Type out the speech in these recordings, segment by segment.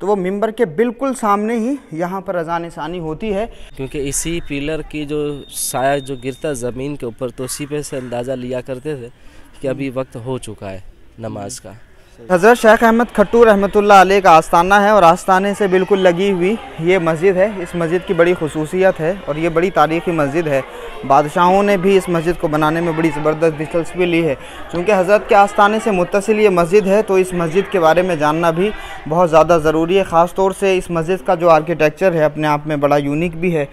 तो वो मिंबर के बिल्कुल सामने ही यहाँ पर अजान सानी होती है क्योंकि इसी पिलर की जो साया जो गिरता ज़मीन के ऊपर तो उसी पे से अंदाज़ा लिया करते थे कि अभी वक्त हो चुका है नमाज का हज़रत शेख अहमद खट्टू रहमतुल्ला अलैह का आस्थाना है और आस्थाने से बिल्कुल लगी हुई ये मस्जिद है इस मस्जिद की बड़ी खसूसियत है और ये बड़ी तारीख़ी मस्जिद है बादशाहों ने भी इस मस्जिद को बनाने में बड़ी ज़बरदस्त दिलचस्पी ली है क्योंकि हज़रत के आस्थाने से मुतसिल ये मस्जिद है तो इस मस्जिद के बारे में जानना भी बहुत ज़्यादा ज़रूरी है ख़ास तौर से इस मस्जिद का जो आर्किटेक्चर है अपने आप में बड़ा यूनिक भी है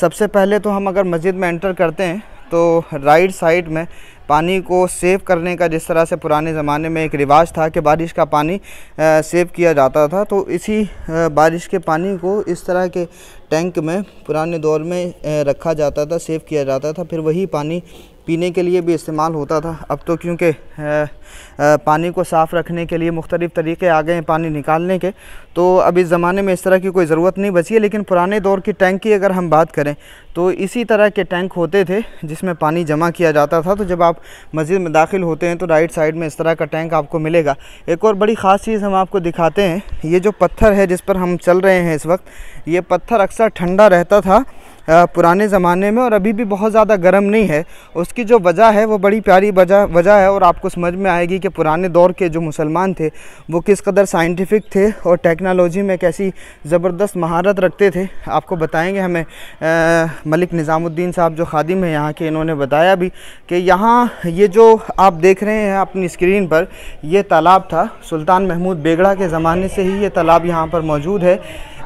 सबसे पहले तो हम अगर मस्जिद में एंटर करते हैं तो राइट साइड में पानी को सेव करने का जिस तरह से पुराने ज़माने में एक रिवाज था कि बारिश का पानी सेव किया जाता था तो इसी बारिश के पानी को इस तरह के टैंक में पुराने दौर में रखा जाता था सेव किया जाता था फिर वही पानी पीने के लिए भी इस्तेमाल होता था अब तो क्योंकि पानी को साफ़ रखने के लिए मुख्तलिफ़ तरीके आ गए हैं पानी निकालने के तो अब इस ज़माने में इस तरह की कोई ज़रूरत नहीं बची है लेकिन पुराने दौर की टैंक की अगर हम बात करें तो इसी तरह के टैंक होते थे जिसमें पानी जमा किया जाता था तो जब आप मस्जिद में दाखिल होते हैं तो राइट साइड में इस तरह का टैंक आपको मिलेगा एक और बड़ी ख़ास चीज़ हम आपको दिखाते हैं ये जो पत्थर है जिस पर हम चल रहे हैं इस वक्त ये पत्थर अक्सर ठंडा रहता था पुराने ज़माने में और अभी भी बहुत ज़्यादा गर्म नहीं है उसकी जो वजह है वो बड़ी प्यारी वजह वजह है और आपको समझ में आएगी कि पुराने दौर के जो मुसलमान थे वो किस कदर साइंटिफिक थे और टेक्नोलॉजी में कैसी ज़बरदस्त महारत रखते थे आपको बताएंगे हमें आ, मलिक निज़ामुद्दीन साहब जो खादिम है यहाँ के इन्होंने बताया भी कि यहाँ ये जो आप देख रहे हैं अपनी स्क्रीन पर ये तालाब था सुल्तान महमूद बेगड़ा के ज़माने से ही ये तालाब यहाँ पर मौजूद है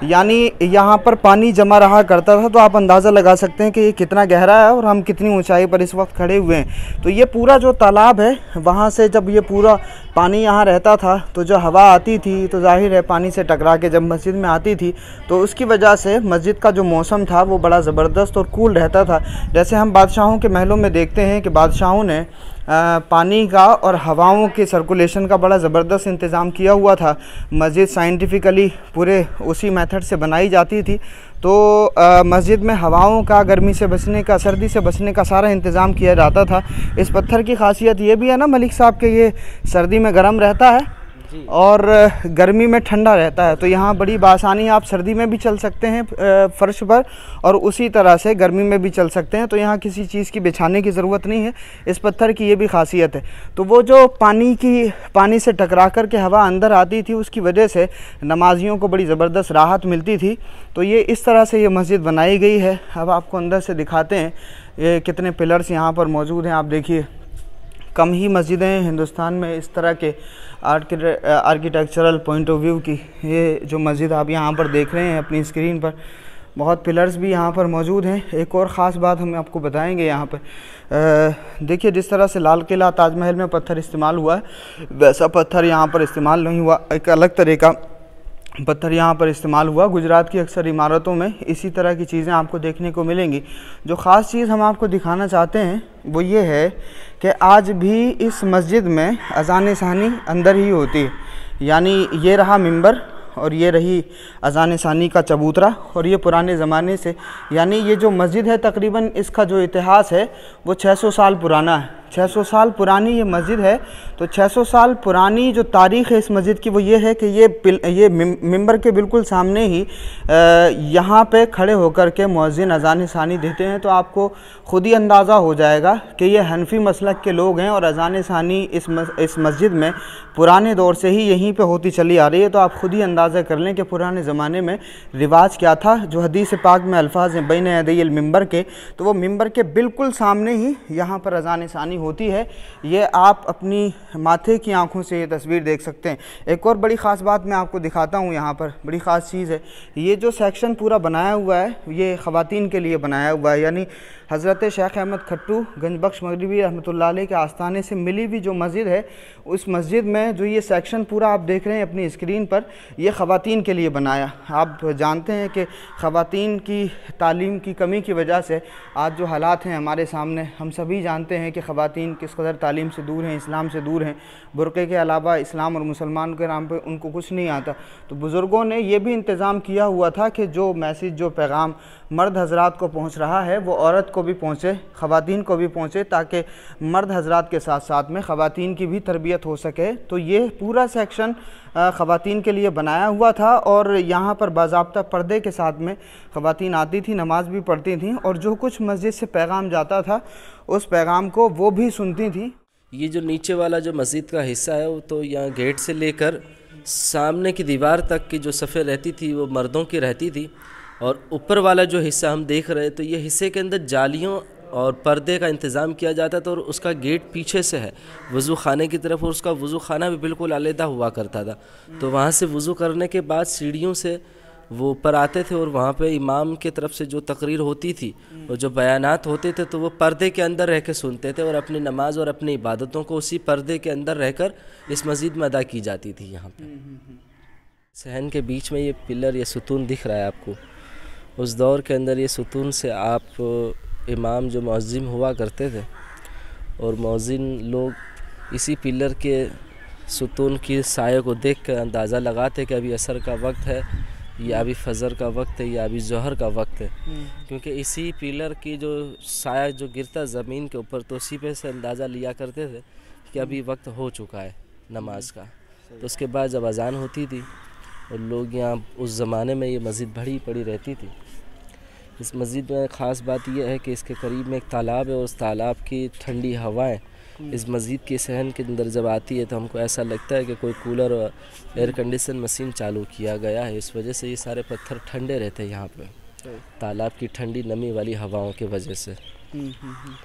यानी यहाँ पर पानी जमा रहा करता था तो आप अंदाज़ा लगा सकते हैं कि ये कितना गहरा है और हम कितनी ऊंचाई पर इस वक्त खड़े हुए हैं तो ये पूरा जो तालाब है वहाँ से जब ये पूरा पानी यहाँ रहता था तो जो हवा आती थी तो जाहिर है पानी से टकरा के जब मस्जिद में आती थी तो उसकी वजह से मस्जिद का जो मौसम था वो बड़ा ज़बरदस्त और कूल रहता था जैसे हम बादशाहों के महलों में देखते हैं कि बादशाहों ने पानी का और हवाओं के सर्कुलेशन का बड़ा ज़बरदस्त इंतज़ाम किया हुआ था मस्जिद साइंटिफिकली पूरे उसी मेथड से बनाई जाती थी तो मस्जिद में हवाओं का गर्मी से बचने का सर्दी से बचने का सारा इंतज़ाम किया जाता था इस पत्थर की खासियत ये भी है ना मलिक साहब के ये सर्दी में गर्म रहता है और गर्मी में ठंडा रहता है तो यहाँ बड़ी बासानी आप सर्दी में भी चल सकते हैं फर्श पर और उसी तरह से गर्मी में भी चल सकते हैं तो यहाँ किसी चीज़ की बिछाने की ज़रूरत नहीं है इस पत्थर की ये भी खासियत है तो वो जो पानी की पानी से टकरा कर के हवा अंदर आती थी उसकी वजह से नमाजियों को बड़ी ज़बरदस्त राहत मिलती थी तो ये इस तरह से ये मस्जिद बनाई गई है अब आपको अंदर से दिखाते हैं ये कितने पिलर्स यहाँ पर मौजूद हैं आप देखिए कम ही मस्जिदें हैं हिंदुस्तान में इस तरह के आर्किटेक्चरल पॉइंट ऑफ व्यू की ये जो मस्जिद आप यहाँ पर देख रहे हैं अपनी स्क्रीन पर बहुत पिलर्स भी यहाँ पर मौजूद हैं एक और ख़ास बात हम आपको बताएंगे यहाँ पर देखिए जिस तरह से लाल किला ताजमहल में पत्थर इस्तेमाल हुआ है वैसा पत्थर यहाँ पर इस्तेमाल नहीं हुआ एक अलग तरह का पत्थर यहाँ पर इस्तेमाल हुआ गुजरात की अक्सर इमारतों में इसी तरह की चीज़ें आपको देखने को मिलेंगी जो ख़ास चीज़ हम आपको दिखाना चाहते हैं वो ये है कि आज भी इस मस्जिद में अजान सानी अंदर ही होती है यानी ये रहा मिंबर और ये रही अजान सानी का चबूतरा और ये पुराने ज़माने से यानी ये जो मस्जिद है तकरीबन इसका जो इतिहास है वो 600 साल पुराना है 600 साल पुरानी ये मस्जिद है तो 600 साल पुरानी जो तारीख़ है इस मस्जिद की वो ये है कि ये ये मेम्बर के बिल्कुल सामने ही यहाँ पे खड़े होकर के मौजिन अजान सानी देते हैं तो आपको ख़ुद ही अंदाज़ा हो जाएगा कि ये हनफी मसलक के लोग हैं और अजान सानी इस इस मस्जिद में पुराने दौर से ही यहीं पर होती चली आ रही है तो आप ख़ुद ही अंदाज़ा कर लें कि पुराने ज़माने में रिवाज क्या था जो हदीस पाक में अल्फाज हैं बैन अदल मम्बर के तो वो मम्बर के बिल्कुल सामने ही यहाँ पर अजान सानी होती है ये आप अपनी माथे की आँखों से ये तस्वीर देख सकते हैं एक और बड़ी ख़ास बात मैं आपको दिखाता हूँ यहाँ पर बड़ी ख़ास चीज़ है ये जो सेक्शन पूरा बनाया हुआ है ये ख़वान के लिए बनाया हुआ है यानी हज़रत शेख अहमद खट्टू गंजबख्श मगरबी रहमत के आस्थाने से मिली हुई जो मस्जिद है उस मस्जिद में जो ये सेक्शन पूरा आप देख रहे हैं अपनी स्क्रीन पर यह ख़वान के लिए बनाया आप जानते हैं कि ख़वान की तालीम की कमी की वजह से आज जो हालात हैं हमारे सामने हम सभी जानते हैं कि ख़वा खातन किस कदर तालीम से दूर हैं इस्लाम से दूर हैं बुरके के अलावा इस्लाम और मुसलमान के नाम पर उनको कुछ नहीं आता तो बुज़ुर्गों ने यह भी इंतज़ाम किया हुआ था कि जो मैसेज जो पैगाम मर्द हजरात को पहुँच रहा है वो औरत को भी पहुँचे ख़वान को भी पहुँचे ताकि मर्द हजरात के साथ साथ में ख़वान की भी तरबियत हो सके तो ये पूरा सेक्शन ख़वान के लिए बनाया हुआ था और यहाँ पर बाबा पर्दे के साथ में ख़वान आती थी नमाज़ भी पढ़ती थी और जो कुछ मस्जिद से पैगाम जाता था उस पैगाम को वो भी सुनती थी ये जो नीचे वाला जो मस्जिद का हिस्सा है वो तो यहाँ गेट से लेकर सामने की दीवार तक की जो सफ़े रहती थी वो मर्दों की रहती थी और ऊपर वाला जो हिस्सा हम देख रहे तो ये हिस्से के अंदर जालियों और पर्दे का इंतज़ाम किया जाता था तो और उसका गेट पीछे से है वज़ू खाने की तरफ और उसका वज़ू खाना भी बिल्कुल आलहदा हुआ करता था तो वहाँ से वज़ू करने के बाद सीढ़ियों से वो ऊपर आते थे और वहाँ पे इमाम के तरफ से जो तकरीर होती थी और जो बयानात होते थे तो वो पर्दे के अंदर रह के सुनते थे और अपनी नमाज और अपनी इबादतों को उसी पर्दे के अंदर रहकर इस मस्जिद में अदा की जाती थी यहाँ पे सहन के बीच में ये पिलर ये सुतून दिख रहा है आपको उस दौर के अंदर ये सुतून से आप इमाम जो मौजिम हुआ करते थे और मौजिन लोग इसी पिलर के सुतून की साय को देख कर अंदाज़ा लगाते कि अभी असर का वक्त है या अभी फजर का वक्त है या अभी जहर का वक्त है हम्म। क्योंकि इसी पिलर की जो साया जो गिरता ज़मीन के ऊपर तो उसी पे से अंदाज़ा लिया करते थे कि अभी हम्म। वक्त हो चुका है नमाज का तो उसके बाद जब अजान होती थी और लोग यहाँ उस ज़माने में ये मस्जिद भरी पड़ी रहती थी इस मस्जिद में ख़ास बात यह है कि इसके करीब में एक तालाब है और उस तालाब की ठंडी हवाएं इस हम्म। मस्जिद के सहन के अंदर जब आती है तो हमको ऐसा लगता है कि कोई कूलर और एयर कंडीशन मशीन चालू किया गया है इस वजह से ये सारे पत्थर ठंडे रहते हैं यहाँ पर हम्म। तालाब की ठंडी नमी वाली हवाओं की वजह से हम्म,